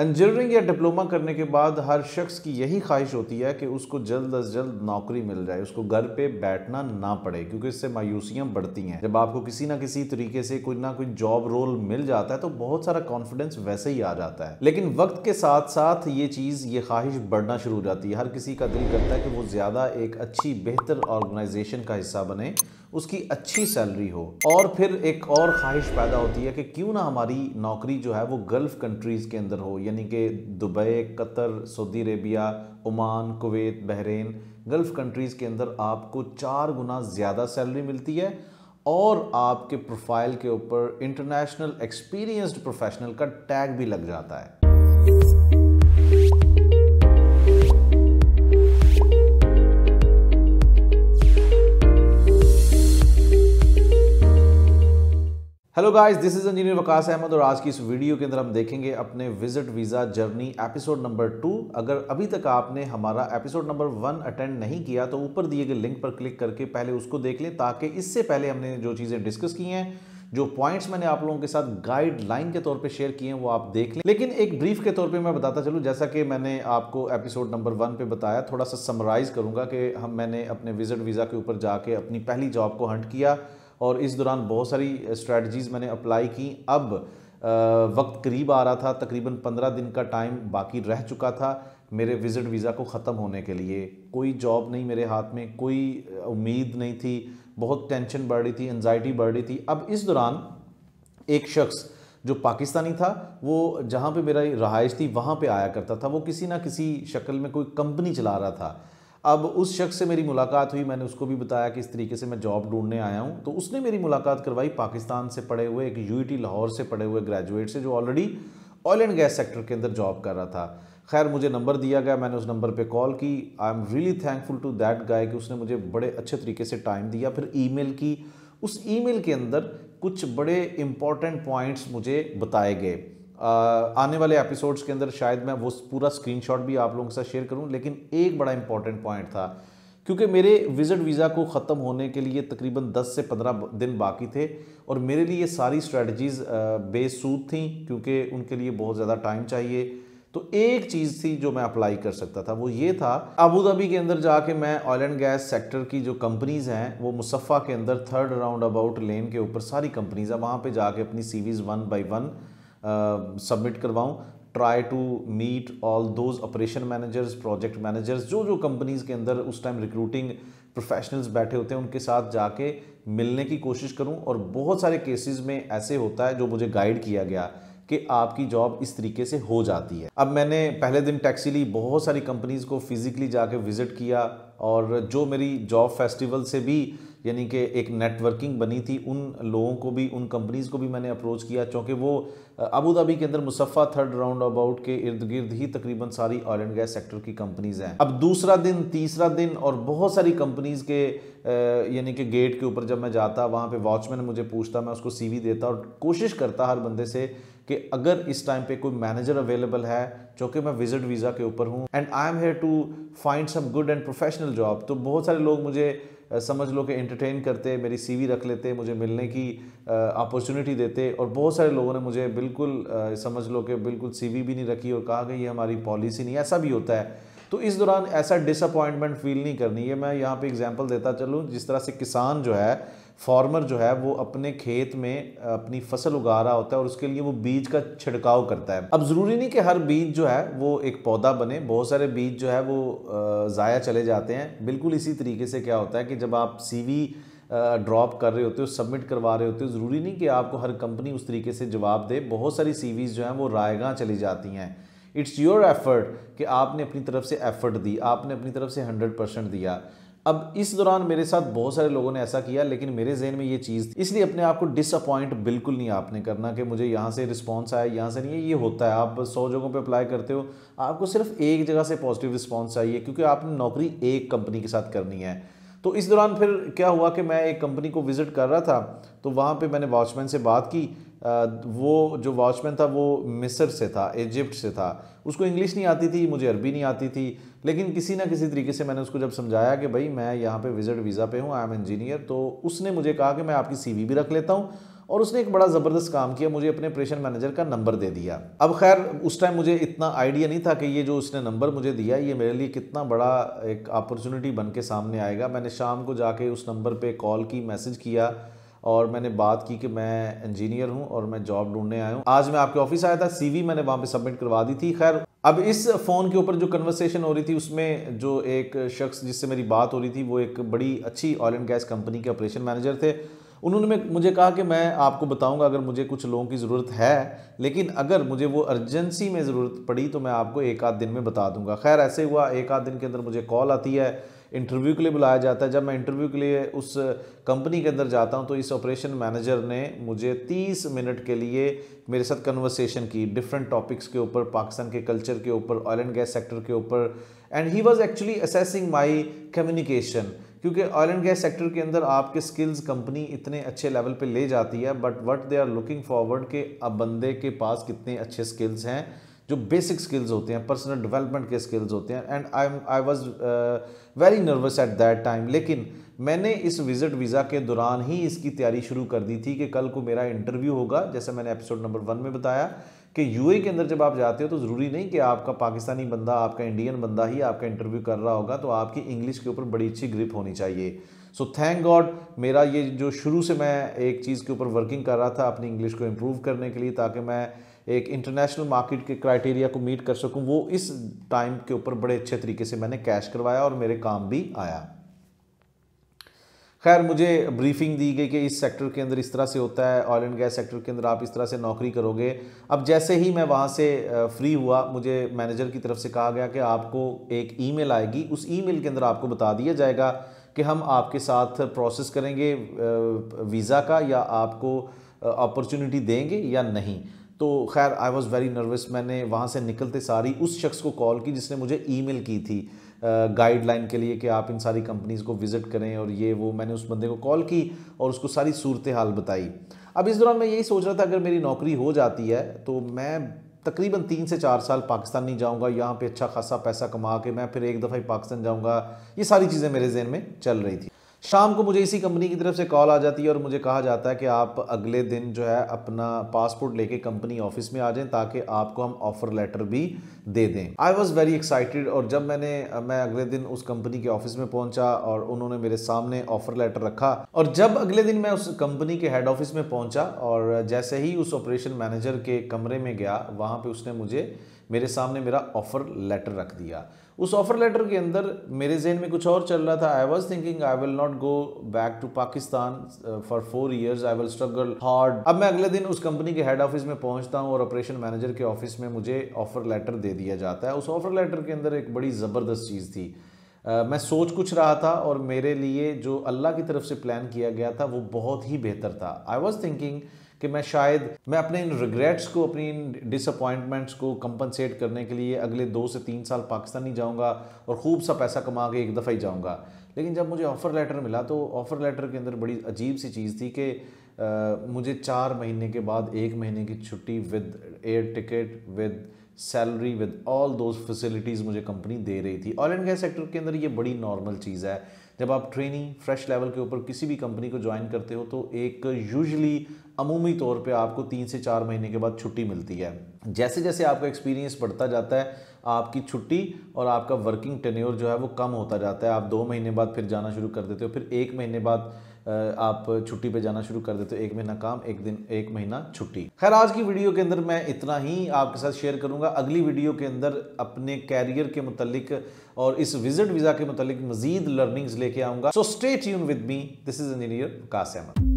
engineering या diploma करने के बाद हर शख्स की यही ख्वाहिश होती है कि उसको जल्द अज जल्द नौकरी मिल जाए उसको घर पे बैठना ना पड़े क्योंकि इससे मायूसियाँ बढ़ती हैं जब आपको किसी ना किसी तरीके से कोई ना कोई जॉब रोल मिल जाता है तो बहुत सारा कॉन्फिडेंस वैसे ही आ जाता है लेकिन वक्त के साथ साथ ये चीज़ ये ख्वाहिश बढ़ना शुरू हो जाती है हर किसी का दिल करता है कि वो ज़्यादा एक अच्छी बेहतर ऑर्गेनाइजेशन का हिस्सा बने उसकी अच्छी सैलरी हो और फिर एक और ख्वाहिश पैदा होती है कि क्यों ना हमारी नौकरी जो है वो गल्फ़ कंट्रीज़ के अंदर हो यानी कि Dubai Qatar Saudi Arabia Oman Kuwait Bahrain Gulf countries के अंदर आपको चार गुना ज़्यादा सैलरी मिलती है और आपके प्रोफाइल के ऊपर इंटरनेशनल एक्सपीरियंस्ड प्रोफेशनल का टैग भी लग जाता है hello guys this is engineer Waqas Ahmed और आज की इस वीडियो के अंदर हम देखेंगे अपने visit visa journey episode number two अगर अभी तक आपने हमारा एपिसोड नंबर वन अटेंड नहीं किया तो ऊपर दिए गए लिंक पर क्लिक करके पहले उसको देख लें ताकि इससे पहले हमने जो चीज़ें डिस्कस की हैं जो पॉइंट्स मैंने आप लोगों के साथ गाइडलाइन के तौर पे शेयर किए हैं वो आप देख लें लेकिन एक ब्रीफ के तौर पे मैं बताता चलूँ जैसा कि मैंने आपको एपिसोड नंबर वन पे बताया थोड़ा सा समराइज़ करूँगा कि हम मैंने अपने विजिट वीज़ा के ऊपर जाके अपनी पहली जॉब को हंट किया और इस दौरान बहुत सारी स्ट्रेटजीज मैंने अप्लाई की अब वक्त करीब आ रहा था तकरीबन पंद्रह दिन का टाइम बाकी रह चुका था मेरे विज़िट वीज़ा को ख़त्म होने के लिए कोई जॉब नहीं मेरे हाथ में कोई उम्मीद नहीं थी बहुत टेंशन बढ़ रही थी एनजाइटी बढ़ रही थी अब इस दौरान एक शख्स जो पाकिस्तानी था वो जहाँ पे मेरा रहाइश थी वहाँ पे आया करता था वो किसी ना किसी शक्ल में कोई कंपनी चला रहा था अब उस शख्स से मेरी मुलाकात हुई मैंने उसको भी बताया कि इस तरीके से मैं जॉब ढूंढने आया हूँ तो उसने मेरी मुलाकात करवाई पाकिस्तान से पढ़े हुए एक यू e लाहौर से पढ़े हुए ग्रेजुएट से जो already oil and gas sector के अंदर जॉब कर रहा था खैर मुझे नंबर दिया गया मैंने उस नंबर पे कॉल की I am really thankful to that guy कि उसने मुझे बड़े अच्छे तरीके से टाइम दिया फिर ईमेल की उस ईमेल के अंदर कुछ बड़े इंपॉर्टेंट पॉइंट्स मुझे बताए गए आने वाले एपिसोड्स के अंदर शायद मैं वो पूरा स्क्रीनशॉट भी आप लोगों के साथ शेयर करूं लेकिन एक बड़ा इंपॉर्टेंट पॉइंट था क्योंकि मेरे विजिट वीज़ा को ख़त्म होने के लिए तकरीबन 10 से 15 दिन बाकी थे और मेरे लिए सारी स्ट्रेटजीज़ बेसूद थी क्योंकि उनके लिए बहुत ज़्यादा टाइम चाहिए तो एक चीज़ थी जो मैं अप्लाई कर सकता था वो ये था अबूधाबी के अंदर जाके मैं ऑयल एंड गैस सेक्टर की जो कंपनीज़ हैं वो मुसफ़ा के अंदर थर्ड राउंड अबाउट लेन के ऊपर सारी कंपनीज़ हैं वहाँ पर जाके अपनी CVs one by one submit करवाऊँ try to meet all those operation managers project managers जो जो कंपनीज़ के अंदर उस टाइम रिक्रूटिंग प्रोफेशनल्स बैठे होते हैं उनके साथ जाके मिलने की कोशिश करूं और बहुत सारे केसेस में ऐसे होता है जो मुझे गाइड किया गया कि आपकी जॉब इस तरीके से हो जाती है अब मैंने पहले दिन टैक्सी ली बहुत सारी कंपनीज़ को फिज़िकली जाके विज़िट किया और जो मेरी जॉब फेस्टिवल से भी यानी कि एक नेटवर्किंग बनी थी उन लोगों को भी उन कंपनीज़ को भी मैंने अप्रोच किया क्योंकि वो अबू धाबी के अंदर मुसफ़ा थर्ड राउंड अबाउट के इर्द गिर्द ही तकरीबन सारी ऑयल एंड गैस सेक्टर की कंपनीज़ हैं अब दूसरा दिन तीसरा दिन और बहुत सारी कंपनीज़ के यानी कि गेट के ऊपर जब मैं जाता वहाँ पर वॉचमैन मुझे पूछता मैं उसको सी देता और कोशिश करता हर बंदे से कि अगर इस टाइम पे कोई मैनेजर अवेलेबल है जो कि मैं विजिट वीज़ा के ऊपर हूँ and I am here to find some good and professional job तो बहुत सारे लोग मुझे समझ लो कि एंटरटेन करते मेरी सीवी रख लेते मुझे मिलने की अपॉर्चुनिटी देते और बहुत सारे लोगों ने मुझे बिल्कुल आ, समझ लो कि बिल्कुल सीवी भी नहीं रखी और कहा कि ये हमारी पॉलिसी नहीं ऐसा भी होता है तो इस दौरान ऐसा डिसअपॉइंटमेंट फील नहीं करनी है मैं यहाँ पे एग्जांपल देता चलूँ जिस तरह से किसान जो है फार्मर जो है वो अपने खेत में अपनी फसल उगा रहा होता है और उसके लिए वो बीज का छिड़काव करता है अब ज़रूरी नहीं कि हर बीज जो है वो एक पौधा बने बहुत सारे बीज जो है वो ज़ाया चले जाते हैं बिल्कुल इसी तरीके से क्या होता है कि जब आप सी ड्रॉप कर रहे होते हो सबमिट करवा रहे होते हो ज़रूरी नहीं कि आपको हर कंपनी उस तरीके से जवाब दे बहुत सारी सी जो हैं वो रायगा चली जाती हैं इट्स योर एफर्ट कि आपने अपनी तरफ से एफर्ट दी आपने अपनी तरफ से हंड्रेड परसेंट दिया अब इस दौरान मेरे साथ बहुत सारे लोगों ने ऐसा किया लेकिन मेरे जहन में ये चीज़ थी इसलिए अपने आप को डिसअपॉइंट बिल्कुल नहीं आपने करना कि मुझे यहाँ से रिस्पॉन्स आया यहाँ से नहीं है ये होता है आप सौ जगहों पे अप्लाई करते हो आपको सिर्फ एक जगह से पॉजिटिव रिस्पॉन्स चाहिए क्योंकि आपने नौकरी एक कंपनी के साथ करनी है तो इस दौरान फिर क्या हुआ कि मैं एक कंपनी को विज़िट कर रहा था तो वहाँ पे मैंने वॉचमैन से बात की वो जो वॉचमैन था वो मिस्र से था इजिप्ट से था उसको इंग्लिश नहीं आती थी मुझे अरबी नहीं आती थी लेकिन किसी ना किसी तरीके से मैंने उसको जब समझाया कि भाई मैं यहाँ पे विज़िट वीज़ा पे हूँ आई एम इंजीनियर तो उसने मुझे कहा कि मैं आपकी सीवी भी रख लेता हूँ और उसने एक बड़ा ज़बरदस्त काम किया मुझे अपने ऑपरेशन मैनेजर का नंबर दे दिया अब खैर उस टाइम मुझे इतना आइडिया नहीं था कि ये जो उसने नंबर मुझे दिया ये मेरे लिए कितना बड़ा एक अपॉर्चुनिटी बन के सामने आएगा मैंने शाम को जाके उस नंबर पर कॉल की मैसेज किया और मैंने बात की कि मैं इंजीनियर हूँ और मैं जॉब ढूंढने आया हूँ आज मैं आपके ऑफिस आया था सी मैंने वहाँ पर सबमिट करवा दी थी खैर अब इस फ़ोन के ऊपर जो कन्वर्सेशन हो रही थी उसमें जो एक शख्स जिससे मेरी बात हो रही थी वो एक बड़ी अच्छी ऑयल एंड गैस कंपनी के ऑपरेशन मैनेजर थे उन्होंने मुझे कहा कि मैं आपको बताऊंगा अगर मुझे कुछ लोगों की ज़रूरत है लेकिन अगर मुझे वो अर्जेंसी में ज़रूरत पड़ी तो मैं आपको एक आध दिन में बता दूंगा खैर ऐसे हुआ एक आध दिन के अंदर मुझे कॉल आती है इंटरव्यू के लिए बुलाया जाता है जब मैं इंटरव्यू के लिए उस कंपनी के अंदर जाता हूँ तो इस ऑपरेशन मैनेजर ने मुझे तीस मिनट के लिए मेरे साथ कन्वर्सेशन की डिफरेंट टॉपिक्स के ऊपर पाकिस्तान के कल्चर के ऊपर ऑयल एंड गैस सेक्टर के ऊपर and he was actually assessing my communication क्योंकि ऑयल एंड गैस सेक्टर के अंदर आपके स्किल्स कंपनी इतने अच्छे लेवल पे ले जाती है but what they are looking forward के अब बंदे के पास कितने अच्छे स्किल्स हैं जो बेसिक स्किल्स होते हैं पर्सनल डेवलपमेंट के स्किल्स होते हैं and I am I was very nervous at that time लेकिन मैंने इस विज़िट वीज़ा के दौरान ही इसकी तैयारी शुरू कर दी थी कि कल को मेरा इंटरव्यू होगा जैसे मैंने एपिसोड नंबर वन में बताया कि यूए के अंदर जब आप जाते हो तो ज़रूरी नहीं कि आपका पाकिस्तानी बंदा आपका इंडियन बंदा ही आपका इंटरव्यू कर रहा होगा तो आपकी इंग्लिश के ऊपर बड़ी अच्छी ग्रिप होनी चाहिए सो थैंक गॉड मेरा ये जो शुरू से मैं एक चीज़ के ऊपर वर्किंग कर रहा था अपनी इंग्लिश को इम्प्रूव करने के लिए ताकि मैं एक इंटरनेशनल मार्केट के क्राइटेरिया को मीट कर सकूं वो इस टाइम के ऊपर बड़े अच्छे तरीके से मैंने कैश करवाया और मेरे काम भी आया खैर मुझे ब्रीफिंग दी गई कि इस सेक्टर के अंदर इस तरह से होता है ऑयल एंड गैस सेक्टर के अंदर आप इस तरह से नौकरी करोगे अब जैसे ही मैं वहाँ से फ्री हुआ मुझे मैनेजर की तरफ से कहा गया कि आपको एक ईमेल आएगी उस ईमेल के अंदर आपको बता दिया जाएगा कि हम आपके साथ प्रोसेस करेंगे वीज़ा का या आपको अपॉर्चुनिटी देंगे या नहीं तो खैर आई वॉज़ वेरी नर्वस मैंने वहाँ से निकलते सारी उस शख्स को कॉल की जिसने मुझे ईमेल की थी गाइडलाइन के लिए कि आप इन सारी कंपनीज़ को विज़िट करें और ये वो मैंने उस बंदे को कॉल की और उसको सारी सूरत हाल बताई अब इस दौरान मैं यही सोच रहा था अगर मेरी नौकरी हो जाती है तो मैं तकरीबन तीन से चार साल पाकिस्तान नहीं जाऊँगा यहाँ पर अच्छा खासा पैसा कमा के मैं फिर एक दफ़ा ही पाकिस्तान जाऊँगा ये सारी चीज़ें मेरे जहन में चल रही थी शाम को मुझे इसी कंपनी की तरफ से कॉल आ जाती है और मुझे कहा जाता है कि आप अगले दिन जो है अपना पासपोर्ट लेके कंपनी ऑफिस में आ जाएं ताकि आपको हम ऑफर लेटर भी दे दें आई वॉज़ वेरी एक्साइटेड और जब मैंने मैं अगले दिन उस कंपनी के ऑफिस में पहुंचा और उन्होंने मेरे सामने ऑफर लेटर रखा और जब अगले दिन मैं उस कंपनी के हेड ऑफिस में पहुंचा और जैसे ही उस ऑपरेशन मैनेजर के कमरे में गया वहाँ पर उसने मुझे मेरे सामने मेरा ऑफ़र लेटर रख दिया उस ऑफ़र लेटर के अंदर मेरे जहन में कुछ और चल रहा था I was thinking I will not go back to Pakistan for four years I will struggle hard अब मैं अगले दिन उस कंपनी के हेड ऑफिस में पहुंचता हूँ और ऑपरेशन मैनेजर के ऑफिस में मुझे ऑफ़र लेटर दे दिया जाता है उस ऑफ़र लेटर के अंदर एक बड़ी ज़बरदस्त चीज़ थी मैं सोच कुछ रहा था और मेरे लिए जो अल्लाह की तरफ से प्लान किया गया था वो बहुत ही बेहतर था आई वॉज थिंकिंग कि मैं शायद मैं अपने इन रिग्रेट्स को अपनी इन डिसअपॉइंटमेंट्स को कंपनसेट करने के लिए अगले दो से तीन साल पाकिस्तान ही जाऊँगा और खूब सा पैसा कमा के एक दफ़ा ही जाऊँगा लेकिन जब मुझे ऑफ़र लेटर मिला तो ऑफ़र लेटर के अंदर बड़ी अजीब सी चीज़ थी कि मुझे चार महीने के बाद एक महीने की छुट्टी with air ticket with salary with all those facilities मुझे कंपनी दे रही थी ऑयल एंड गैस सेक्टर के अंदर ये बड़ी नॉर्मल चीज़ है जब आप ट्रेनिंग फ्रेश लेवल के ऊपर किसी भी कंपनी को ज्वाइन करते हो तो एक यूजली अमूमी तौर पे आपको तीन से चार महीने के बाद छुट्टी मिलती है जैसे जैसे आपका एक्सपीरियंस बढ़ता जाता है आपकी छुट्टी और आपका वर्किंग टेन्योर जो है वो कम होता जाता है आप दो महीने बाद फिर जाना शुरू कर देते हो फिर एक महीने बाद आप छुट्टी पे जाना शुरू कर देते हो एक महीना काम एक दिन एक महीना छुट्टी खैर आज की वीडियो के अंदर मैं इतना ही आपके साथ शेयर करूंगा अगली वीडियो के अंदर अपने कैरियर के मुतलिक और इस विजिट वीज़ा के मुतालिक मजीद लर्निंग्स लेके आऊँगा so stay tune with me this is engineer कास अहमद